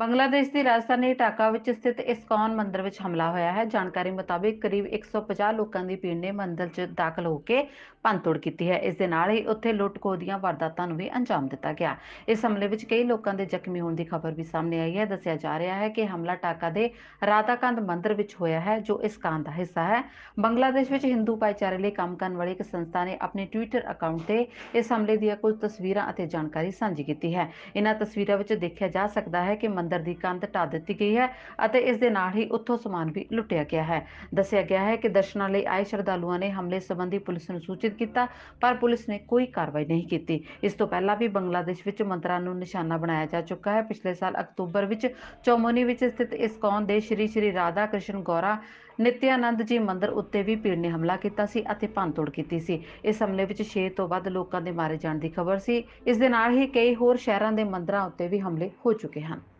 ਬੰਗਲਾਦੇਸ਼ ਦੀ ਰਾਜਧਾਨੀ ਢਾਕਾ ਵਿੱਚ ਸਥਿਤ ਇਸਕੌਨ ਮੰਦਿਰ ਵਿੱਚ ਹਮਲਾ ਹੋਇਆ ਹੈ ਜਾਣਕਾਰੀ ਮੁਤਾਬਕ ਕਰੀਬ 150 ਲੋਕਾਂ ਦੀ ਭੀੜ ਨੇ ਮੰਦਿਰ 'ਚ ਦਾਖਲ ਹੋ ਕੇ ਪੰਤੋੜ ਕੀਤੀ ਹੈ ਇਸ ਦੇ ਨਾਲ ਹੀ ਉੱਥੇ ਲੁੱਟ ਦੀਆਂ ਵਾਰਦਾਤਾਂ ਨੂੰ ਵੀ ਅੰਜਾਮ ਦਿੱਤਾ ਗਿਆ ਇਸ ਹਮਲੇ ਵਿੱਚ ਕਈ ਲੋਕਾਂ ਦੇ ਜ਼ਖਮੀ ਹੋਣ ਦੀ ਖਬਰ ਵੀ ਸਾਹਮਣੇ ਆਈ ਹੈ ਦੱਸਿਆ ਜਾ ਰਿਹਾ ਹੈ ਕਿ ਹਮਲਾ ਢਾਕਾ ਦੇ ਰਾਤਾਕੰਦ ਮੰਦਿਰ ਵਿੱਚ ਹੋਇਆ ਹੈ ਜੋ ਇਸ ਦਾ ਹਿੱਸਾ ਹੈ ਬੰਗਲਾਦੇਸ਼ ਵਿੱਚ ਹਿੰਦੂ ਭਾਈਚਾਰੇ ਲਈ ਕੰਮ ਕਰਨ ਵਾਲੀ ਇੱਕ ਸੰਸਥਾ ਨੇ ਆਪਣੇ ਟਵਿੱਟਰ ਅਕਾਊਂਟ ਤੇ ਇਸ ਹਮਲੇ ਦੀਆਂ ਕੁਝ ਤਸਵੀਰਾਂ ਅਤੇ ਜਾਣਕਾਰੀ ਸਾਂਝੀ ਕੀਤੀ ਹੈ ਇਹਨਾਂ ਤਸਵੀਰਾਂ ਵਿੱਚ ਦੇਖਿਆ ਜਾ ਸਕਦਾ ਹੈ ਕਿ ਮੰਦਿਰ ਦੀ ਕੰਧ ਢਾ ਦਿੱਤੀ ਗਈ ਹੈ ਅਤੇ ਇਸ ਦੇ ਨਾਲ ਹੀ ਉੱਥੋਂ ਸਮਾਨ ਵੀ ਲੁੱਟਿਆ ਗਿਆ ਹੈ ਦੱਸਿਆ ਗਿਆ ਹੈ ਕਿ ਦਰਸ਼ਨਾਂ ਲਈ ਆਏ ਸ਼ਰਧਾਲੂਆਂ ਨੇ ਹਮਲੇ ਸੰਬੰਧੀ ਪੁਲਿਸ ਨੂੰ ਸੂਚਿਤ ਕੀਤਾ ਪਰ ਪੁਲਿਸ ਨੇ ਕੋਈ ਕਾਰਵਾਈ ਨਹੀਂ ਕੀਤੀ ਇਸ ਤੋਂ ਪਹਿਲਾਂ ਵੀ ਬੰਗਲਾਦੇਸ਼ ਵਿੱਚ ਮੰਦਰਾਂ ਨੂੰ ਨਿਸ਼ਾਨਾ ਬਣਾਇਆ ਜਾ ਚੁੱਕਾ ਹੈ ਪਿਛਲੇ ਸਾਲ ਅਕਤੂਬਰ ਵਿੱਚ ਚੌਮੋਨੀ ਵਿੱਚ ਸਥਿਤ ਇਸਕੌਨ ਦੇ ਸ਼੍ਰੀ ਸ਼੍ਰੀ ਰਾਧਾ ਕ੍ਰਿਸ਼ਨ ਗੌਰਾ ਨਿਤਿਆਨੰਦ ਜੀ ਮੰਦਿਰ ਉੱਤੇ ਵੀ ਭੀੜ ਨੇ ਹਮਲਾ ਕੀਤਾ ਸੀ ਅਤੇ ਭੰਨਤੋੜ ਕੀਤੀ ਸੀ ਇਸ ਹਮਲੇ ਵਿੱਚ 6 ਤੋਂ ਵੱਧ ਲੋਕਾਂ ਦੇ ਮਾਰੇ ਜਾਣ ਦੀ ਖਬਰ ਸੀ ਇਸ ਦੇ ਨਾਲ ਹੀ ਕਈ ਹੋਰ ਸ਼ਹਿਰਾਂ ਦੇ ਮੰਦਰਾਂ ਉੱਤੇ ਵੀ ਹਮਲੇ ਹੋ ਚੁੱਕੇ ਹਨ